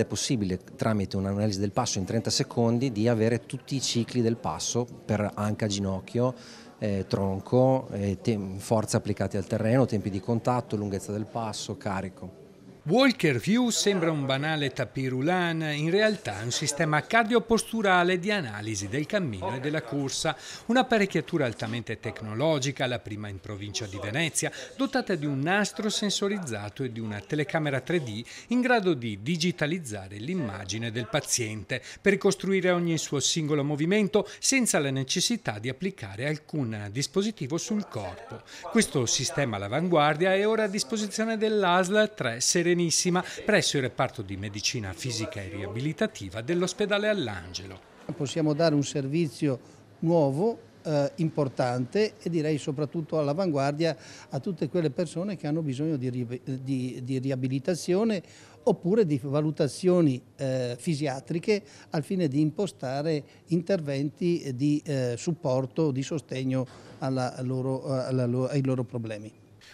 È possibile tramite un'analisi del passo in 30 secondi di avere tutti i cicli del passo per anca, ginocchio, eh, tronco, eh, forza applicati al terreno, tempi di contatto, lunghezza del passo, carico. Walker View sembra un banale tapirulan, in realtà è un sistema cardioposturale di analisi del cammino e della corsa, un'apparecchiatura altamente tecnologica, la prima in provincia di Venezia, dotata di un nastro sensorizzato e di una telecamera 3D in grado di digitalizzare l'immagine del paziente per ricostruire ogni suo singolo movimento senza la necessità di applicare alcun dispositivo sul corpo. Questo sistema all'avanguardia è ora a disposizione dell'ASL 3 Serenità Serenissima presso il reparto di medicina fisica e riabilitativa dell'ospedale All'Angelo. Possiamo dare un servizio nuovo, eh, importante e direi soprattutto all'avanguardia a tutte quelle persone che hanno bisogno di, ri di, di riabilitazione oppure di valutazioni eh, fisiatriche al fine di impostare interventi di eh, supporto, di sostegno alla loro, alla loro, ai loro problemi.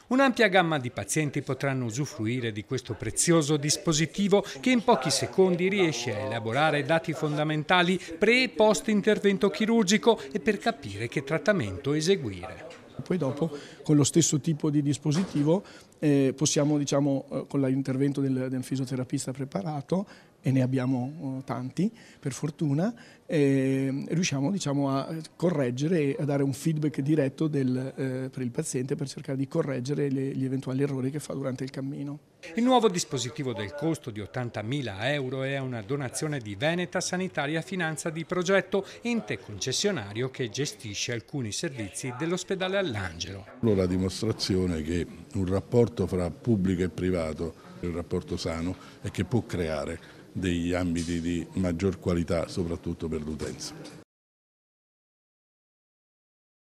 Un'ampia gamma di pazienti potranno usufruire di questo prezioso dispositivo che in pochi secondi riesce a elaborare dati fondamentali pre e post intervento chirurgico e per capire che trattamento eseguire. Poi dopo con lo stesso tipo di dispositivo eh, possiamo, diciamo, eh, con l'intervento del, del, fisioterapista preparato, e ne abbiamo eh, tanti per fortuna, eh, riusciamo diciamo, a correggere e a dare un feedback diretto del, eh, per il paziente per cercare di correggere le, gli eventuali errori che fa durante il cammino. Il nuovo dispositivo del costo di 80.000 euro è una donazione di Veneta Sanitaria Finanza di Progetto, ente concessionario che gestisce alcuni servizi dell'ospedale dall'angelo. La dimostrazione che un rapporto fra pubblico e privato, un rapporto sano, è che può creare degli ambiti di maggior qualità soprattutto per l'utenza.